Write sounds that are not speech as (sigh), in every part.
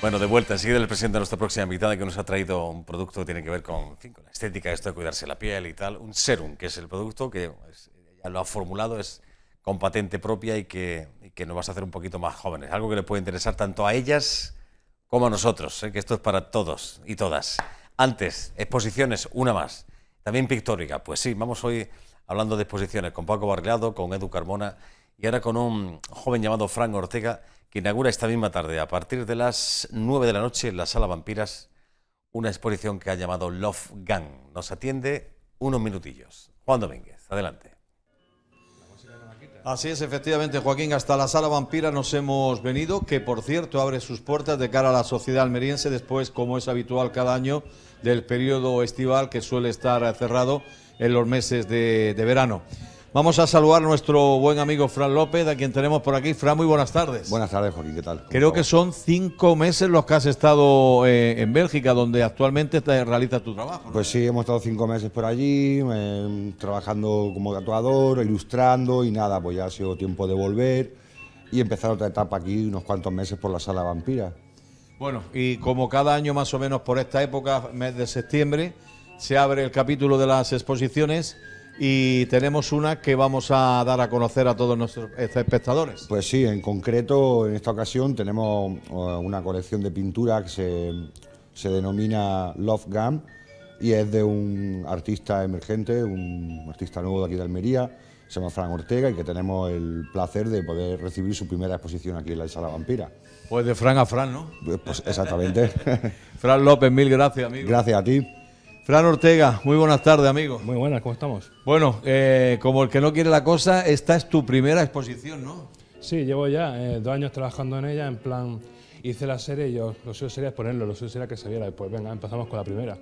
Bueno, de vuelta, enseguida les presento a nuestra próxima invitada que nos ha traído un producto que tiene que ver con, la estética, esto de cuidarse la piel y tal. Un serum, que es el producto que ya lo ha formulado, es con patente propia y que, que nos vas a hacer un poquito más jóvenes. Algo que le puede interesar tanto a ellas como a nosotros, ¿eh? que esto es para todos y todas. Antes, exposiciones, una más. También pictórica. Pues sí, vamos hoy hablando de exposiciones con Paco Barriado, con Edu Carmona y ahora con un joven llamado Frank Ortega que inaugura esta misma tarde, a partir de las 9 de la noche, en la Sala Vampiras, una exposición que ha llamado Love Gang. Nos atiende unos minutillos. Juan Domínguez, adelante. Así es, efectivamente, Joaquín, hasta la sala vampira nos hemos venido, que por cierto abre sus puertas de cara a la sociedad almeriense después, como es habitual cada año, del periodo estival que suele estar cerrado en los meses de, de verano. Vamos a saludar a nuestro buen amigo Fran López, a quien tenemos por aquí. Fran, muy buenas tardes. Buenas tardes, Joaquín, ¿qué tal? Creo que son cinco meses los que has estado eh, en Bélgica, donde actualmente te realizas tu trabajo. Pues sí, hemos estado cinco meses por allí, em, trabajando como tatuador, ilustrando y nada, pues ya ha sido tiempo de volver y empezar otra etapa aquí unos cuantos meses por la sala vampira. Bueno, y como cada año más o menos por esta época, mes de septiembre, se abre el capítulo de las exposiciones y tenemos una que vamos a dar a conocer a todos nuestros espectadores. Pues sí, en concreto en esta ocasión tenemos eh, una colección de pintura que se, denomina Love Gum y es de un artista emergente, un artista nuevo de aquí de Almería, se llama Fran Ortega y que tenemos el placer de poder recibir su primera exposición aquí en la Sala Vampira. Pues de Fran a Fran, ¿no? pues exactamente. (laughs) Fran López, mil gracias, amigo. Gracias a ti. Fran Ortega, muy buenas tardes, amigo. Muy buenas, ¿cómo estamos? Bueno, eh, como el que no quiere la cosa, esta es tu primera exposición, ¿no? Sí, llevo ya eh, dos años trabajando en ella, en plan, hice la serie y yo, lo suyo sería ponerlo, lo suyo sería que se viera Pues Venga, empezamos con la primera.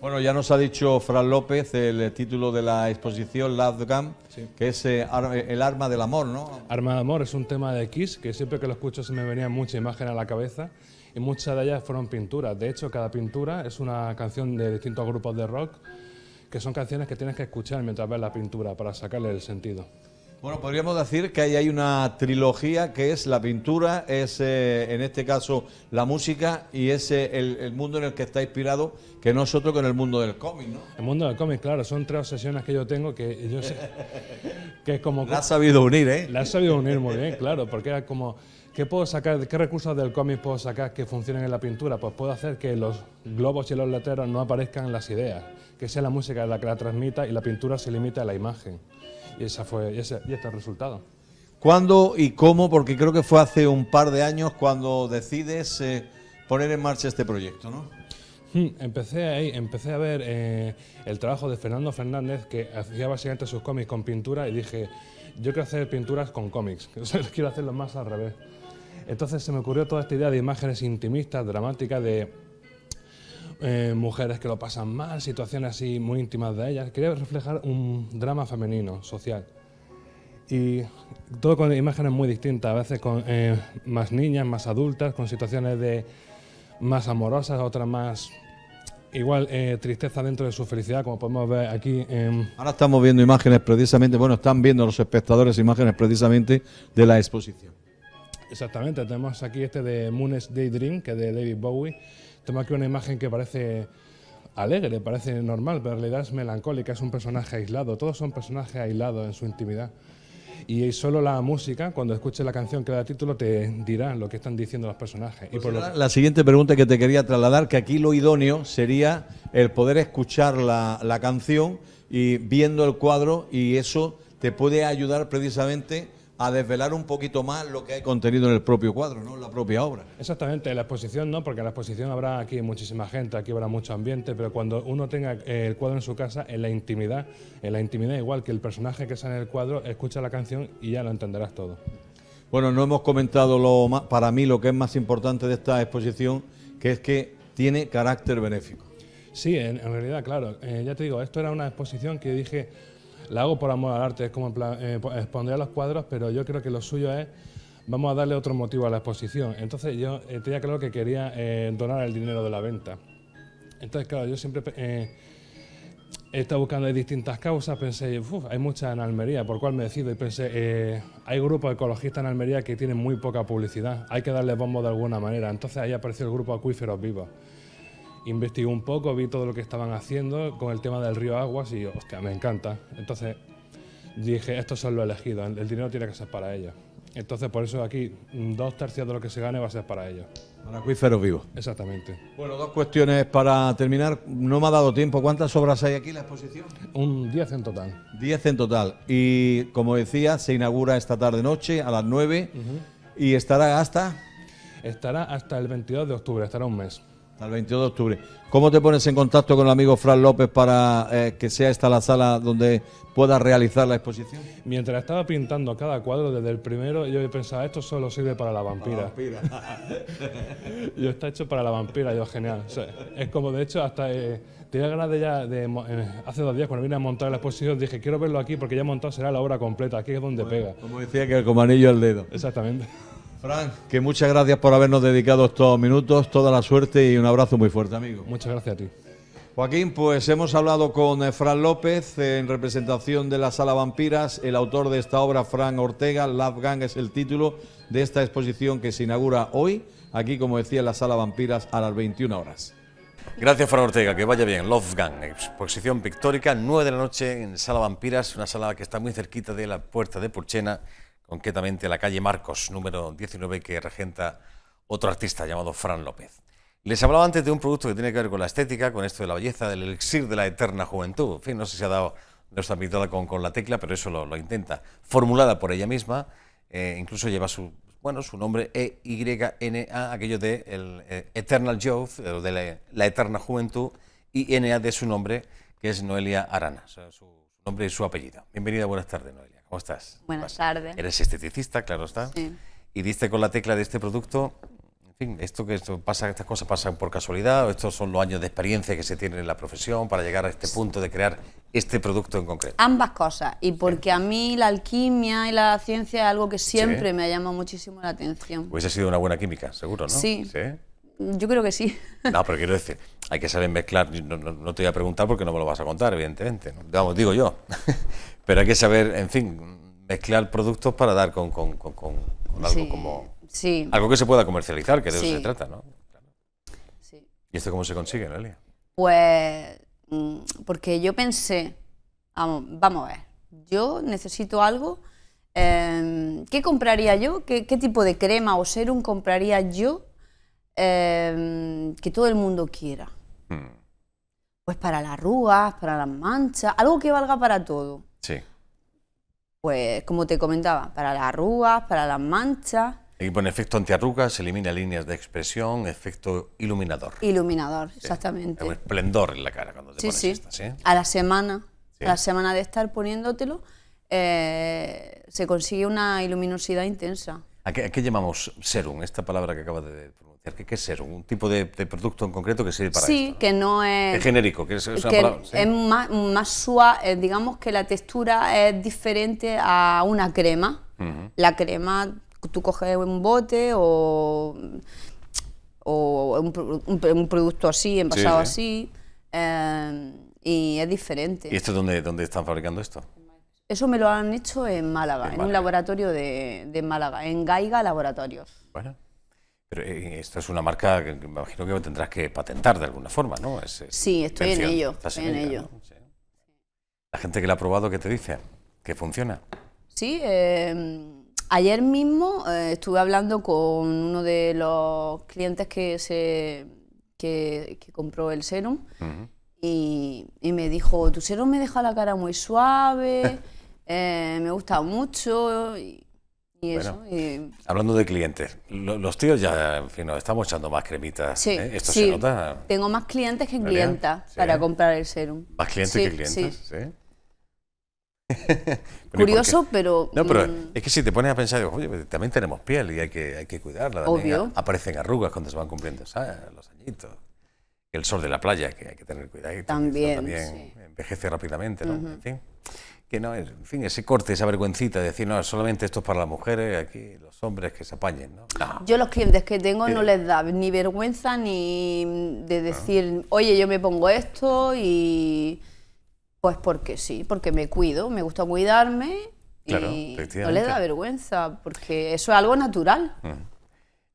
Bueno, ya nos ha dicho Fran López el eh, título de la exposición Love Gun, que es el arma del amor, ¿no? Arma del amor es un tema de Kiss, que siempre que lo escucho se me venía mucha imagen a la cabeza y muchas de ellas fueron pinturas. De hecho, cada pintura es una canción de distintos grupos de rock, que son canciones que tienes que escuchar mientras ves la pintura para sacarle el sentido. Bueno, podríamos decir que ahí hay una trilogía que es la pintura, es eh, en este caso la música y es eh, el, mundo en el que está inspirado, que no es otro que en el mundo del cómic, ¿no? El mundo del cómic, claro, son tres obsesiones que yo tengo que yo sé, (laughs) que es como... La has sabido unir, ¿eh? La has sabido unir muy bien, claro, porque era como ¿Qué puedo sacar? ¿Qué recursos del cómic puedo sacar que funcionen en la pintura? Pues puedo hacer que los globos y los letreros no aparezcan las ideas, que sea la música la que la transmita y la pintura se limite a la imagen. Y, esa fue, y ese, este el resultado. ¿Cuándo y cómo? Porque creo que fue hace un par de años cuando decides eh, poner en marcha este proyecto, ¿no? Hmm, empecé ahí, empecé a ver eh, el trabajo de Fernando Fernández, que hacía básicamente sus cómics con pintura, y dije, yo quiero hacer pinturas con cómics, (laughs) quiero hacerlo más al revés. Entonces se me ocurrió toda esta idea de imágenes intimistas, dramáticas, de eh, mujeres que lo pasan mal, situaciones así muy íntimas de ellas. Quería reflejar un drama femenino, social. Y todo con imágenes muy distintas, a veces con eh, más niñas, más adultas, con situaciones de más amorosas, otras más igual eh, tristeza dentro de su felicidad, como podemos ver aquí. Ahora estamos viendo imágenes precisamente, bueno, están viendo los espectadores imágenes precisamente de la exposición. Exactamente, tenemos aquí este de Moon's Daydream, que es de David Bowie. Tenemos aquí una imagen que parece alegre, parece normal, pero en realidad es melancólica, es un personaje aislado, todos son personajes aislados en su intimidad. Y solo la música, cuando escuches la canción que da título, te dirá lo que están diciendo los personajes. Pues la siguiente pregunta que te quería trasladar, que aquí lo idóneo sería el poder escuchar la, la canción y viendo el cuadro y eso te puede ayudar precisamente a desvelar un poquito más lo que hay contenido en el propio cuadro, no en la propia obra. Exactamente, en la exposición no, porque en la exposición habrá aquí muchísima gente, aquí habrá mucho ambiente, pero cuando uno tenga eh, el cuadro en su casa, en la intimidad, en la intimidad igual que el personaje que está en el cuadro, escucha la canción y ya lo entenderás todo. Bueno, no hemos comentado lo para mí lo que es más importante de esta exposición, que es que tiene carácter benéfico. Sí, en, realidad, claro. Eh, ya te digo, esto era una exposición que dije, la hago por amor al arte, es como eh, pues, exponer los cuadros, pero yo creo que lo suyo es vamos a darle otro motivo a la exposición. Entonces yo eh, tenía claro que quería eh, donar el dinero de la venta. Entonces, claro, yo siempre eh, he estado buscando distintas causas, pensé, hay muchas en Almería, por cual me decido, y pensé, hay grupos ecologistas en Almería que tienen muy poca publicidad, hay que darle bombo de alguna manera. Entonces ahí apareció el grupo Acuíferos Vivos investigué un poco, vi todo lo que estaban haciendo con el tema del río Aguas y, hostia, me encanta. Entonces dije, esto son los elegidos, el dinero tiene que ser para ellos. Entonces, por eso aquí, dos tercios de lo que se gane va a ser para ellos. Para acuíferos vivos. Exactamente. Bueno, dos cuestiones para terminar. No me ha dado tiempo. ¿Cuántas obras hay aquí en la exposición? Un 10 en total. 10 en total. Y como decía, se inaugura esta tarde-noche a las 9 y estará hasta... Estará hasta el 22 de octubre, estará un mes. Hasta 22 de octubre. ¿Cómo te pones en contacto con el amigo Fran López para eh, que sea esta la sala donde pueda realizar la exposición? Mientras estaba pintando cada cuadro desde el primero, yo pensaba, esto solo sirve para la vampira. Para la vampira. (laughs) yo está hecho para la vampira, yo genial. es como, de hecho, hasta... Eh, tenía ganas de ya, eh, hace dos días cuando vine a montar la exposición, dije, quiero verlo aquí porque ya montado será la obra completa, aquí es donde pega. Como decía que como anillo al dedo. Exactamente. Fran, que muchas gracias por habernos dedicado estos minutos, toda la suerte y un abrazo muy fuerte, amigo. Muchas gracias a ti. Joaquín, pues hemos hablado con eh, Fran López en representación de la Sala Vampiras. El autor de esta obra, Fran Ortega, Love Gang es el título de esta exposición que se inaugura hoy, aquí, como decía, en la Sala Vampiras a las 21 horas. Gracias, Fran Ortega, que vaya bien. Love Gang, exposición pictórica, 9 de la noche en Sala Vampiras, una sala que está muy cerquita de la puerta de Porchena concretamente la calle Marcos, número 19, que regenta otro artista llamado Fran López. Les hablaba antes de un producto que tiene que ver con la estética, con esto de la belleza, del elixir de la eterna juventud. En fin, no sé si ha dado nuestra invitada con, la tecla, pero eso lo, intenta. Formulada por ella misma, eh, incluso lleva su, bueno, su nombre E-Y-N-A, aquello de eh, Eternal Youth, eh, de la, eterna juventud, y N-A de su nombre, que es Noelia Arana, su nombre y su apellido. Bienvenida, buenas tardes, Noelia. ¿Cómo estás? Buenas tardes. Eres esteticista, claro está. Sí. Y diste con la tecla de este producto. En fin, esto que esto pasa, estas cosas pasan por casualidad, o estos son los años de experiencia que se tienen en la profesión para llegar a este punto de crear este producto en concreto. Ambas cosas, y porque a mí la alquimia y la ciencia es algo que siempre me ha llamado muchísimo la atención. ha sido una buena química, seguro, ¿no? Sí. Yo creo que sí. (laughs) No, pero quiero decir, hay que saber mezclar. No, te voy a preguntar porque no me lo vas a contar, evidentemente. Vamos, digo yo. (laughs) pero hay que saber, en fin, mezclar productos para dar con, algo como. Sí. Algo que se pueda comercializar, que de eso se trata, ¿no? Sí. ¿Y esto cómo se consigue, Lelia? Pues. Mm, porque yo pensé. Vamos, a ver. Yo necesito algo. Em, ¿Qué compraría yo? ¿Qué tipo de crema o serum compraría yo Em, que todo el mundo quiera. Hmm. Pues para las arrugas, para las manchas, algo que valga para todo. Sí. Pues como te comentaba, para las arrugas, para las manchas. Y pone efecto antiarrugas, elimina líneas de expresión, efecto iluminador. Iluminador, exactamente. un esplendor en la cara cuando te pones sí. Sí. A la semana, a la semana de estar poniéndotelo, eh, se consigue una iluminosidad intensa. ¿A qué, qué, llamamos serum, esta palabra que acabas de pronunciar? ¿Qué, es ser ¿Un tipo de, producto en concreto que sirve para sí, Sí, que no es... Es genérico, que es, es más, más, suave, eh, digamos que la textura es diferente a una crema. La crema, tú coges un bote o, un, producto así, envasado así, em, y es diferente. ¿Y esto dónde, dónde están fabricando esto? Eso me lo han hecho en Málaga, en, un laboratorio de, de Málaga, en Gaiga Laboratorios. Pero eh, esta es una marca que me imagino que tendrás que patentar de alguna forma, ¿no? sí, estoy en ello. en, ello. La gente que la ha probado, ¿qué te dice? ¿Que funciona? Sí, em, ayer mismo eh, estuve hablando con uno de los clientes que, se, que, compró el serum y, me dijo, tu serum me deja la cara muy suave, (laughs) eh, me gusta mucho. Hablando de clientes, los tíos ya, en fin, nos estamos echando más cremitas. ¿eh? Tengo más clientes que clientas para comprar el serum. ¿Más clientes que clientes Sí. (laughs) Curioso, pero... No, pero mm, es que si te pones a pensar, oye, pues también tenemos piel y hay que, hay que cuidarla. Aparecen arrugas cuando se van cumpliendo los añitos. El sol de la playa, que hay que tener cuidado. También, también envejece rápidamente, ¿no? En fin que no en fin, ese corte, esa vergüencita de decir, no, solamente esto es para las mujeres, aquí los hombres que se apañen, ¿no? Ah. Yo los clientes que tengo no eh. les da ni vergüenza ni de ah. decir, oye, yo me pongo esto y... Pues porque sí, porque me cuido, me gusta cuidarme y claro, no les da vergüenza, porque eso es algo natural. Mm.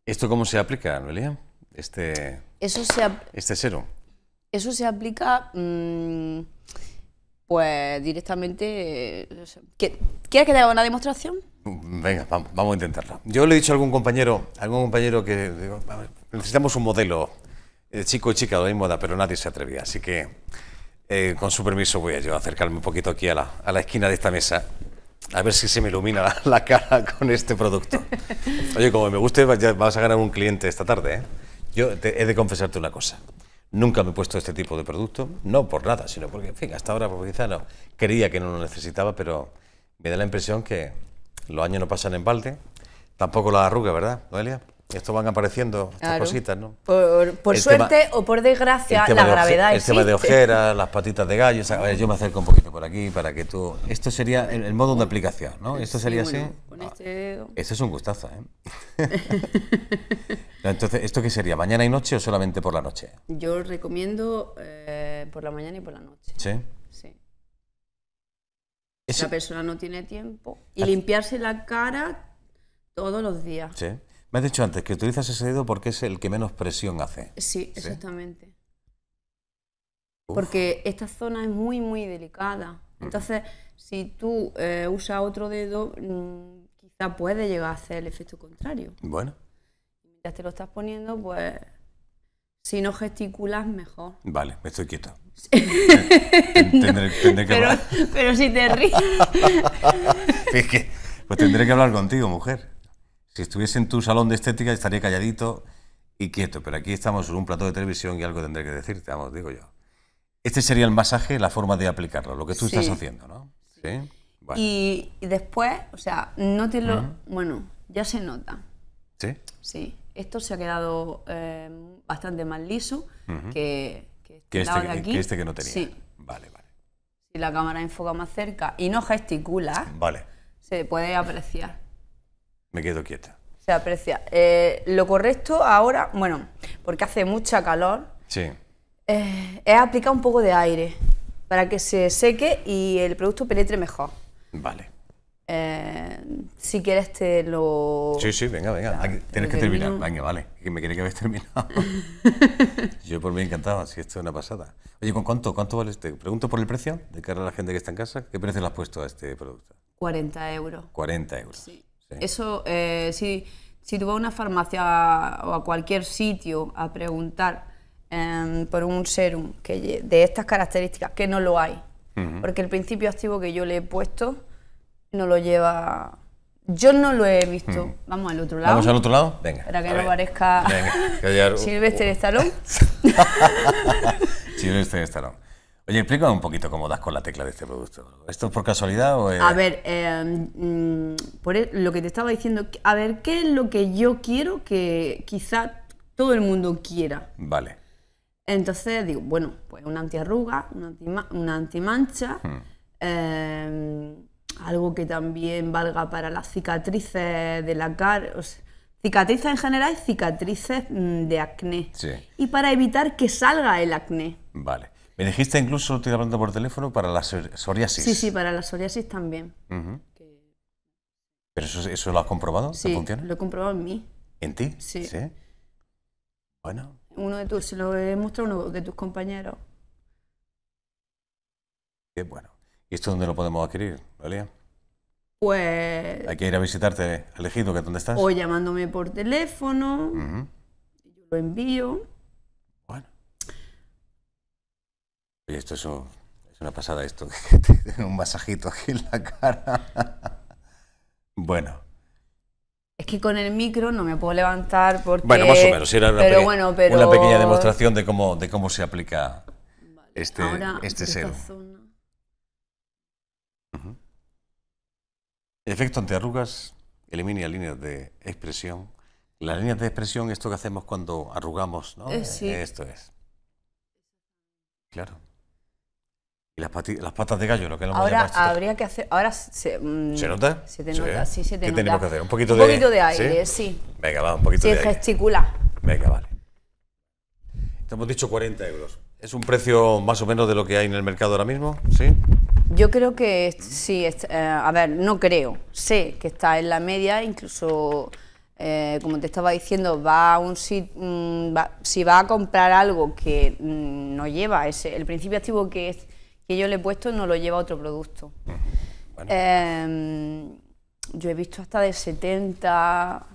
¿Esto cómo se aplica, Noelia? Este, eso se este cero. Eso se aplica... Mm, pues directamente... ¿Quieres que te haga una demostración? Venga, vamos, a intentarlo. Yo le he dicho a algún compañero, a algún compañero que necesitamos un modelo, eh, chico y chica, lo moda, pero nadie se atrevía. Así que, eh, con su permiso, voy a yo acercarme un poquito aquí a la, a la esquina de esta mesa. A ver si se me ilumina la, cara con este producto. (laughs) Oye, como me guste, vas a ganar un cliente esta tarde. ¿eh? Yo he de confesarte una cosa. Nunca me he puesto este tipo de producto, no por nada, sino porque, en fin, hasta ahora porque quizá no creía que no lo necesitaba, pero me da la impresión que los años no pasan en balde, tampoco la arruga, ¿verdad, Noelia? Esto van apareciendo, estas cositas, ¿no? Por, suerte o por desgracia, la gravedad El tema de ojeras, las patitas de gallo... yo me acerco un poquito por aquí para que tú... Esto sería el, modo de aplicación, ¿no? Esto sería así... Con Esto ah, es un gustazo, ¿eh? (laughs) entonces, ¿esto qué sería? ¿Mañana y noche o solamente por la noche? Yo recomiendo eh, por la mañana y por la noche. ¿Sí? Sí. persona no tiene tiempo. Y limpiarse la cara todos los días. Sí. Me has dicho antes que utilizas ese dedo porque es el que menos presión hace. Sí, exactamente. Porque esta zona es muy, muy delicada. Mm. Entonces, si tú eh, usas otro dedo, mm, quizá puede llegar a hacer el efecto contrario. Bueno. Mientras te lo estás poniendo, pues si no gesticulas, mejor. Vale, me estoy quieto. (laughs) (laughs) tendré, que pero, pero si te ríes. (laughs) pues tendré que hablar contigo, mujer. Si estuviese en tu salón de estética estaría calladito y quieto, pero aquí estamos en un plato de televisión y algo tendré que decirte, vamos, digo yo. Este sería el masaje, la forma de aplicarlo, lo que tú estás haciendo, ¿no? Sí. Y, después, o sea, no te lo... Bueno, ya se nota. ¿Sí? Sí. Esto se ha quedado eh, bastante más liso que, que, este que, aquí. que, este que no tenía. Sí. Vale, vale. Si la cámara enfoca más cerca y no gesticula, vale. se puede apreciar. Me quedo quieta. Se aprecia. Eh, lo correcto ahora, bueno, porque hace mucha calor, sí. Eh, es aplicar un poco de aire para que se seque y el producto penetre mejor. Vale. Eh, si quieres te lo... Sí, sí, venga, venga. Tienes que terminar. Venga, vale. Me quiere que habéis terminado. (laughs) Yo por mí encantado, si esto es una pasada. Oye, ¿con cuánto, cuánto vale este? Pregunto por el precio, de cara a la gente que está en casa. ¿Qué precio le has puesto a este producto? 40 euros. 40 euros. Sí. Eso, eh, si, si tú vas a una farmacia o a cualquier sitio a preguntar em, por un serum que, de estas características, que no lo hay, porque el principio activo que yo le he puesto no lo lleva... Yo no lo he visto. Vamos al otro lado. ¿Vamos al otro lado? Venga. Para que no parezca Venga, que (laughs) Silvestre Stallone. (laughs) Stallone. Oye, explícame un poquito cómo das con la tecla de este producto. ¿Esto es por casualidad o A ver, em, mm, por e, lo que te estaba diciendo, a ver, ¿qué es lo que yo quiero que quizá todo el mundo quiera? Vale. Entonces digo, bueno, pues una antiarruga, una, anti antimancha, hmm. em, algo que también valga para las cicatrices de la cara, cicatrices en general y cicatrices mm, de acné. Sí. Y para evitar que salga el acné. Vale. Me dijiste incluso, estoy hablando por teléfono, para la psoriasis. Sí, sí, para la psoriasis también. ¿Pero eso, lo has comprobado? Sí, lo he comprobado en mí. ¿En ti? Sí. Bueno. Uno de tus, se lo he mostrado uno de tus compañeros. Qué bueno. ¿Y esto dónde lo podemos adquirir, Lolia? Pues... Hay que ir a visitarte elegido, que dónde estás. O llamándome por teléfono, yo lo envío. Oye, esto es, una pasada esto, (laughs) que te un masajito aquí en la cara. (laughs) bueno. Es que con el micro no me puedo levantar porque... Bueno, más o menos, era una, pequeña demostración de cómo, de cómo se aplica este, este serum. efecto antiarrugas elimina líneas de expresión. Las líneas de expresión esto que hacemos cuando arrugamos, ¿no? Eh, esto es. Claro. Y las, patas de gallo, lo que lo Ahora habría que hacer. Ahora se, mm, se, nota? Se nota, sí, sí se te ¿Qué nota. tenemos que hacer? Un poquito, un de, poquito de aire, ¿sí? Venga, va, un poquito de aire. gesticula. Venga, vale. hemos dicho 40 euros. ¿Es un precio más o menos de lo que hay en el mercado ahora mismo? ¿Sí? Yo creo que sí. Eh, a ver, no creo. Sé que está en la media, incluso. Eh, como te estaba diciendo, va a un mm, si va a comprar algo que mm, no lleva ese, el principio activo que es que yo le he puesto no lo lleva otro producto. Em, yo he visto hasta de 70...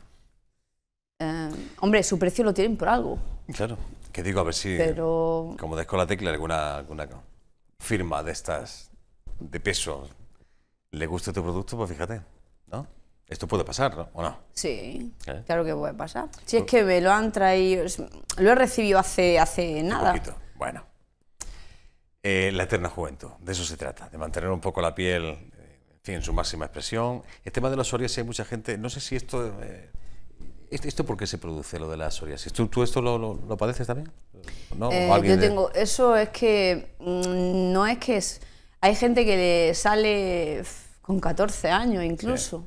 Em, hombre, su precio lo tienen por algo. Claro, que digo, a ver si... Pero... Como de la tecla, alguna, alguna firma de estas de peso le gusta tu producto, pues fíjate, ¿no? Esto puede pasar, ¿no? Sí, ¿Eh? claro que puede pasar. Si es pues que me lo han traído, lo he recibido hace, hace nada. Bueno. Eh, la eterna juventud, de eso se trata, de mantener un poco la piel eh, en, su máxima expresión. El tema de la psoriasis hay mucha gente, no sé si esto... Eh, este, ¿Esto por qué se produce, lo de la psoriasis? ¿Tú, tú esto lo, lo, padeces también? ¿No? yo tengo... Eso es que... Mm, no es que es... Hay gente que sale con 14 años incluso.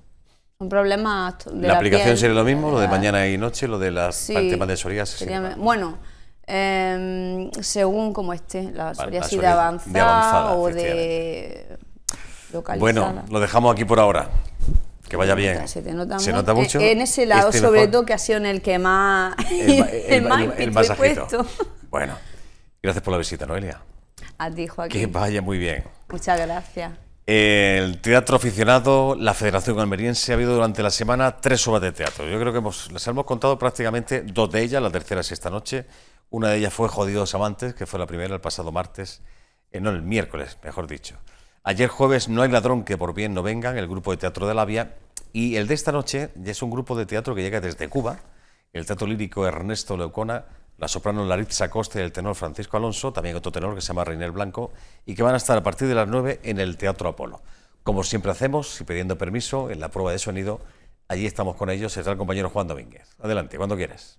Son problemas la, aplicación sería lo mismo, lo de mañana y noche, lo de las sí, tema de psoriasis. Sería, bueno... Em, según como esté, la psoriasis de avanzada, o de localizada. Bueno, lo dejamos aquí por ahora. Que vaya bien. Se, nota, mucho. Eh, en, ese lado, este sobre todo, que ha sido en el que más. El, más Bueno, gracias por la visita, Noelia. A Que vaya muy bien. Muchas gracias. El teatro aficionado, la Federación Almeriense, ha habido durante la semana tres obras de teatro. Yo creo que hemos, las hemos contado prácticamente dos de ellas, la tercera es esta noche. Una de ellas fue Jodidos Amantes, que fue la primera el pasado martes, eh, no, el miércoles, mejor dicho. Ayer jueves No hay ladrón que por bien no vengan, el grupo de teatro de la y el de esta noche ya es un grupo de teatro que llega desde Cuba, el teatro lírico Ernesto Leucona, la soprano Laritza Coste, y el tenor Francisco Alonso, también otro tenor que se llama Reiner Blanco, y que van a estar a partir de las 9 en el Teatro Apolo. Como siempre hacemos, y pidiendo permiso, en la prueba de sonido, allí estamos con ellos, está el compañero Juan Domínguez. Adelante, cuando quieras.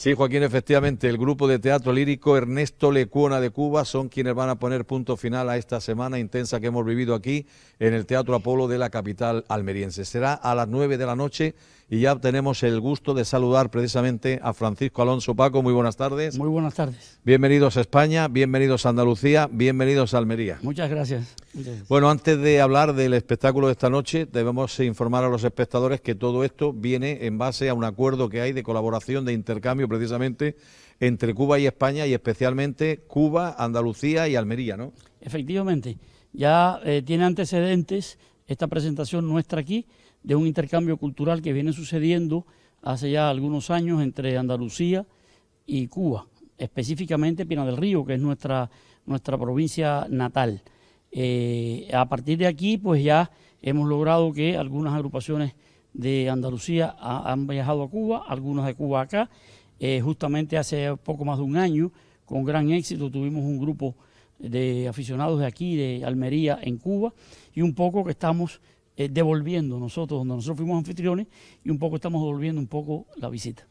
Sí, Joaquín, efectivamente, el grupo de teatro lírico Ernesto Lecuona de Cuba son quienes van a poner punto final a esta semana intensa que hemos vivido aquí en el Teatro Apolo de la capital almeriense. Será a las 9 de la noche y ya tenemos el gusto de saludar precisamente a Francisco Alonso Paco. Muy buenas tardes. Muy buenas tardes. Bienvenidos a España, bienvenidos a Andalucía, bienvenidos a Almería. Muchas gracias. Muchas gracias. Bueno, antes de hablar del espectáculo de esta noche, debemos informar a los espectadores que todo esto viene en base a un acuerdo que hay de colaboración, de intercambio precisamente entre Cuba y España y especialmente Cuba, Andalucía y Almería, ¿no? Efectivamente, ya eh, tiene antecedentes esta presentación nuestra aquí de un intercambio cultural que viene sucediendo hace ya algunos años entre Andalucía y Cuba, específicamente Pina del Río, que es nuestra, nuestra provincia natal. Eh, a partir de aquí, pues ya hemos logrado que algunas agrupaciones de Andalucía han viajado a Cuba, algunos de Cuba acá, eh, justamente hace poco más de un año, con gran éxito, tuvimos un grupo de aficionados de aquí, de Almería, en Cuba, y un poco que estamos eh, devolviendo nosotros, donde nosotros fuimos anfitriones, y un poco estamos devolviendo un poco la visita.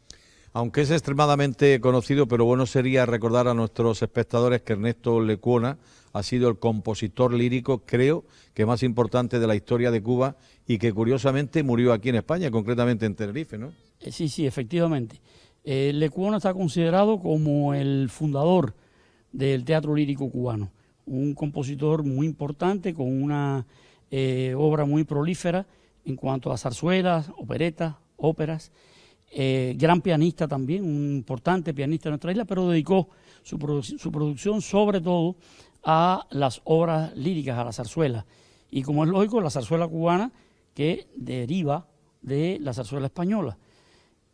Aunque es extremadamente conocido, pero bueno sería recordar a nuestros espectadores que Ernesto Lecuona ha sido el compositor lírico, creo, que más importante de la historia de Cuba y que curiosamente murió aquí en España, concretamente en Tenerife, ¿no? Eh, sí, sí, efectivamente. Le eh, Lecuona está considerado como el fundador del teatro lírico cubano, un compositor muy importante con una eh, obra muy prolífera en cuanto a zarzuelas, operetas, óperas, eh, gran pianista también, un importante pianista de nuestra isla, pero dedicó su, su producción sobre todo a las obras líricas, a la zarzuela. Y como es lógico, la zarzuela cubana que deriva de la zarzuela española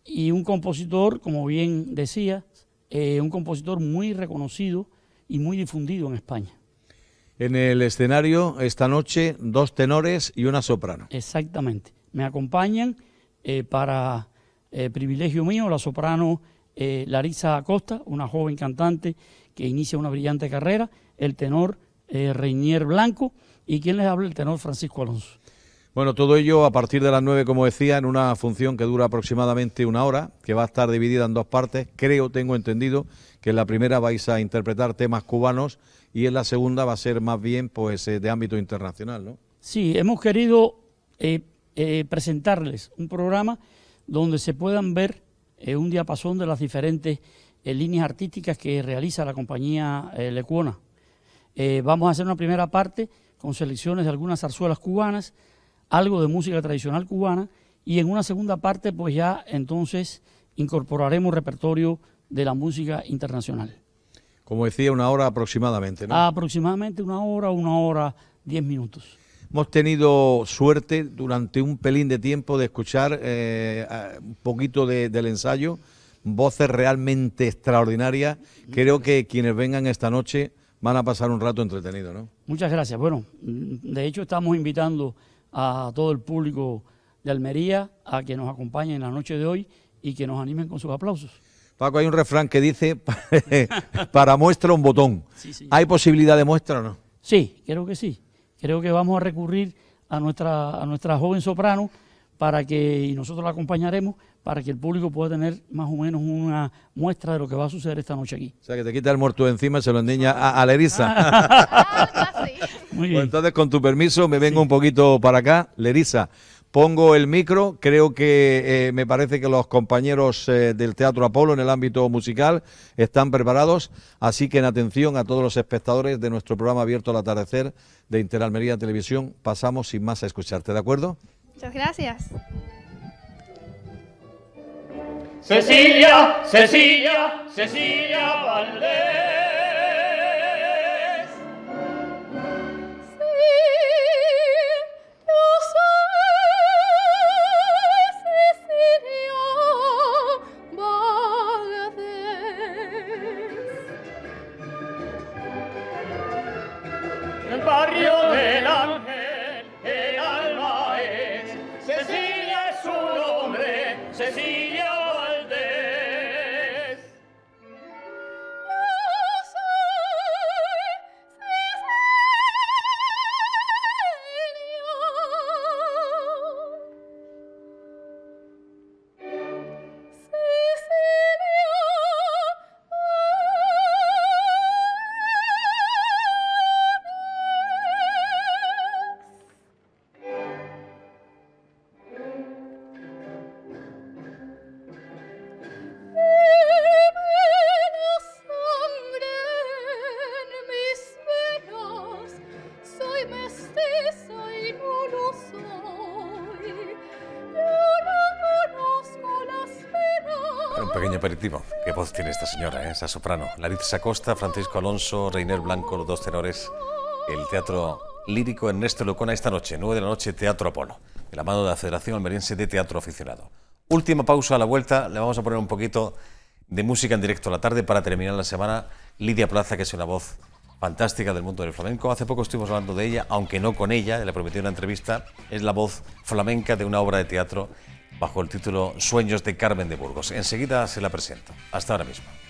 y un compositor, como bien decía, eh, un compositor muy reconocido y muy difundido en España. En el escenario esta noche dos tenores y una soprano. Exactamente. Me acompañan eh, para eh, privilegio mío la soprano Larisa Acosta, una joven cantante que inicia una brillante carrera, el tenor Reinier Blanco y quien les habla el tenor Francisco Alonso. Bueno, todo ello a partir de las 9, como decía, en una función que dura aproximadamente una hora, que va a estar dividida en dos partes. Creo, tengo entendido, que en la primera vais a interpretar temas cubanos y en la segunda va a ser más bien pues, eh, de ámbito internacional, ¿no? Sí, hemos querido eh, eh, presentarles un programa donde se puedan ver un diapasón de las diferentes líneas artísticas que realiza la compañía Lecuona. vamos a hacer una primera parte con selecciones de algunas zarzuelas cubanas, algo de música tradicional cubana y en una segunda parte pues ya entonces incorporaremos repertorio de la música internacional. Como decía, una hora aproximadamente, ¿no? Aproximadamente una hora, una hora, diez minutos. Hemos tenido suerte durante un pelín de tiempo de escuchar eh, un poquito del ensayo, voces realmente extraordinarias. Creo que quienes vengan esta noche van a pasar un rato entretenido, ¿no? Muchas gracias. Bueno, de hecho estamos invitando a todo el público de Almería a que nos acompañen en la noche de hoy y que nos animen con sus aplausos. Paco, hay un refrán que dice, (laughs) para muestra un botón. ¿Hay posibilidad de muestra o no? Sí, creo que sí. Creo que vamos a recurrir a nuestra, a nuestra joven soprano para que, y nosotros la acompañaremos, para que el público pueda tener más o menos una muestra de lo que va a suceder esta noche aquí. O sea, que te quita el muerto encima y se lo endeña a, Lerisa. (laughs) (laughs) entonces, con tu permiso, me vengo un poquito para acá, Lerisa, Pongo el micro, creo que eh, me parece que los compañeros eh, del Teatro Apolo en el ámbito musical están preparados, así que en atención a todos los espectadores de nuestro programa Abierto al Atardecer de Interalmería Televisión, pasamos sin más a escucharte, ¿de acuerdo? Muchas gracias. Cecilia, Cecilia, Cecilia Valdés. Sí. un pequeño aperitivo. Qué voz tiene esta señora, ¿eh? esa soprano. Larissa Costa, Francisco Alonso, Reiner Blanco, los dos tenores. El teatro lírico Ernesto Lucona esta noche, 9 de la noche, Teatro Apolo, el amado de la Federación Almeriense de Teatro Aficionado. Última pausa a la vuelta, le vamos a poner un poquito de música en directo a la tarde para terminar la semana. Lidia Plaza, que es una voz fantástica del mundo del flamenco. Hace poco estuvimos hablando de ella, aunque no con ella, le prometí una entrevista. Es la voz flamenca de una obra de teatro bajo el título Sueños de Carmen de Burgos. Enseguida se la presento. Hasta ahora mismo.